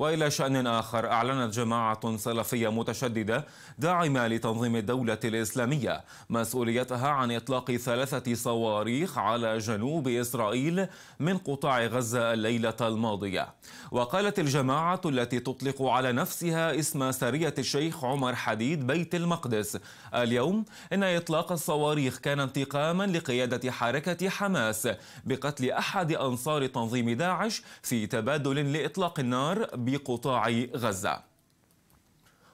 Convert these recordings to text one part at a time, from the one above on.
وإلى شأن آخر أعلنت جماعة سلفية متشددة داعمة لتنظيم الدولة الإسلامية مسؤوليتها عن إطلاق ثلاثة صواريخ على جنوب إسرائيل من قطاع غزة الليلة الماضية وقالت الجماعة التي تطلق على نفسها اسم سرية الشيخ عمر حديد بيت المقدس اليوم إن إطلاق الصواريخ كان انتقاما لقيادة حركة حماس بقتل أحد أنصار تنظيم داعش في تبادل لإطلاق النار بقطاع غزة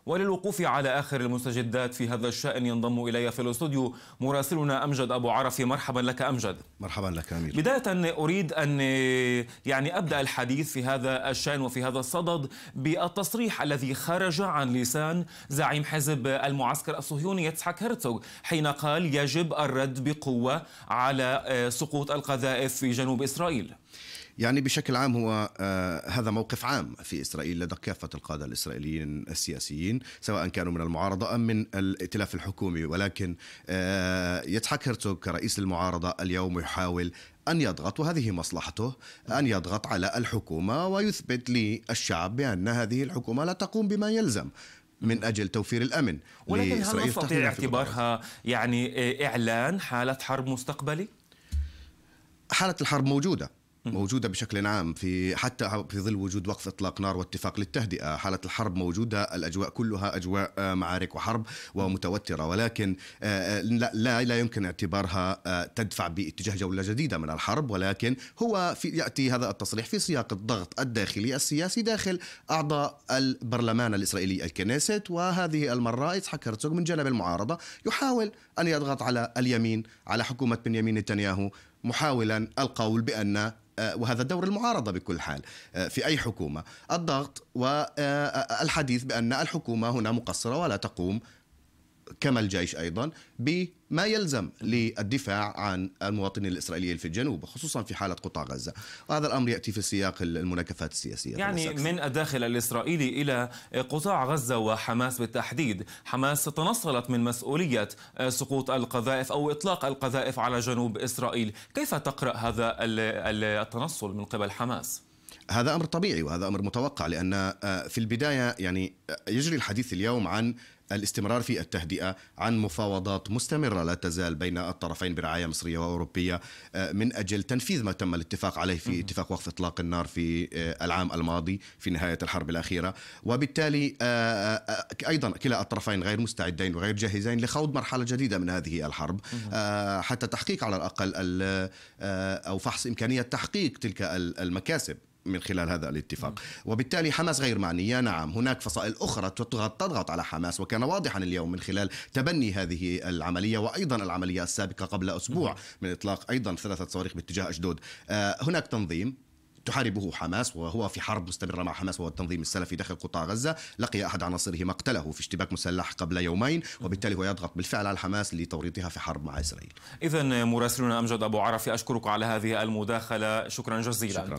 وللوقوف على آخر المستجدات في هذا الشأن ينضم إلي في الاستوديو مراسلنا أمجد أبو عرفي مرحبا لك أمجد مرحبا لك أمير بداية أريد أن يعني أبدأ الحديث في هذا الشأن وفي هذا الصدد بالتصريح الذي خرج عن لسان زعيم حزب المعسكر الصهيوني يتسحك هرتوغ حين قال يجب الرد بقوة على آه، سقوط القذائف في جنوب إسرائيل يعني بشكل عام هو آه، هذا موقف عام في اسرائيل لدى كافه القاده الاسرائيليين السياسيين سواء كانوا من المعارضه ام من الائتلاف الحكومي ولكن آه، يضحك يتحك هرتوغ كرئيس المعارضه اليوم يحاول أن يضغط وهذه مصلحته أن يضغط على الحكومة ويثبت للشعب بأن هذه الحكومة لا تقوم بما يلزم من اجل توفير الامن ولكن هل نستطيع اعتبارها يعني اعلان حاله حرب مستقبلي؟ حاله الحرب موجوده موجودة بشكل عام في حتى في ظل وجود وقف إطلاق نار واتفاق للتهدئة حالة الحرب موجودة الأجواء كلها أجواء آه، معارك وحرب ومتوترة ولكن آه، آه، لا لا يمكن اعتبارها تدفع باتجاه جولة جديدة من الحرب ولكن هو في يأتي هذا التصريح في سياق الضغط الداخلي السياسي داخل أعضاء البرلمان الإسرائيلي الكنيست وهذه المرة إسحاق هرتزوغ من جانب المعارضة يحاول أن يضغط على اليمين على حكومة بنيامين نتنياهو محاولا القول بان آه، وهذا دور المعارضه بكل حال آه، في اي حكومه الضغط والحديث آه، بان الحكومه هنا مقصره ولا تقوم كما الجيش ايضا بما يلزم للدفاع عن المواطنين الاسرائيليين في الجنوب خصوصا في حاله قطاع غزه وهذا الامر ياتي في سياق المناكفات السياسيه يعني من الداخل الاسرائيلي الى قطاع غزه وحماس بالتحديد حماس تنصلت من مسؤوليه سقوط القذائف او اطلاق القذائف على جنوب اسرائيل كيف تقرا هذا التنصل من قبل حماس هذا امر طبيعي وهذا امر متوقع لان آه، في البدايه يعني آه، يجري الحديث اليوم عن الاستمرار في التهدئة عن مفاوضات مستمرة لا تزال بين الطرفين برعاية مصرية وأوروبية آه، من أجل تنفيذ ما تم الاتفاق عليه في اتفاق وقف إطلاق النار في آه، العام الماضي في نهاية الحرب الأخيرة وبالتالي آه، أيضا كلا الطرفين غير مستعدين وغير جاهزين لخوض مرحلة جديدة من هذه الحرب حتى تحقيق على الأقل أو فحص إمكانية تحقيق تلك المكاسب من خلال هذا الاتفاق وبالتالي حماس غير معنية نعم هناك فصائل أخرى تضغط, تضغط على حماس وكان واضحا اليوم من خلال تبني هذه العملية وأيضا العملية السابقة قبل أسبوع من إطلاق أيضا ثلاثة صواريخ باتجاه أشدود آه، هناك تنظيم تحاربه حماس وهو في حرب مستمرة مع حماس وهو التنظيم السلفي داخل قطاع غزة لقي أحد عناصره مقتله في اشتباك مسلح قبل يومين وبالتالي هو يضغط بالفعل على حماس لتوريطها في حرب مع إسرائيل إذا مراسلنا أمجد أبو عرفي أشكرك على هذه المداخلة شكرا جزيلا شكرا.